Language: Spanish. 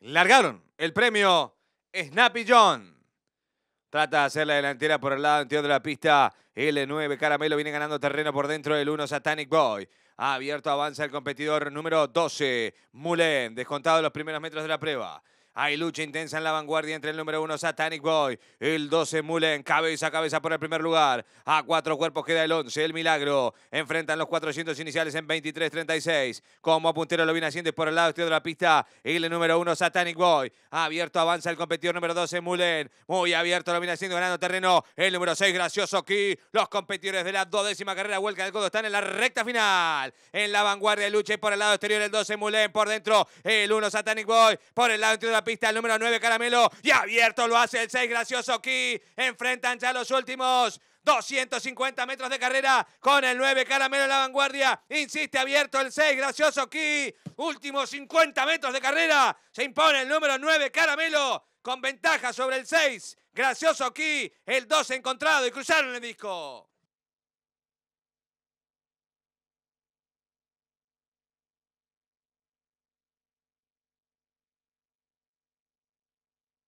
largaron el premio Snappy John. Trata de hacer la delantera por el lado anterior de la pista. L9 Caramelo viene ganando terreno por dentro del 1 Satanic Boy. Ha abierto avanza el competidor número 12, Mulén. Descontado los primeros metros de la prueba. Hay lucha intensa en la vanguardia entre el número uno, Satanic Boy, el 12 Mulen cabeza a cabeza por el primer lugar. A cuatro cuerpos queda el 11, el Milagro. Enfrentan los 400 iniciales en 23-36. Como puntero lo viene haciendo por el lado exterior de la pista, el número uno, Satanic Boy. Abierto avanza el competidor número 12 Mulen Muy abierto lo viene haciendo ganando terreno. El número 6 Gracioso aquí. Los competidores de la dodécima carrera vuelca del codo están en la recta final. En la vanguardia lucha y por el lado exterior el 12 Mulen Por dentro el 1 Satanic Boy. Por el lado interior de la pista pista el número 9, Caramelo. Y abierto lo hace el 6, Gracioso aquí. Enfrentan ya los últimos. 250 metros de carrera con el 9, Caramelo en la vanguardia. Insiste abierto el 6, gracioso aquí. Últimos 50 metros de carrera. Se impone el número 9, Caramelo, con ventaja sobre el 6. Gracioso aquí. El 2 encontrado y cruzaron el disco.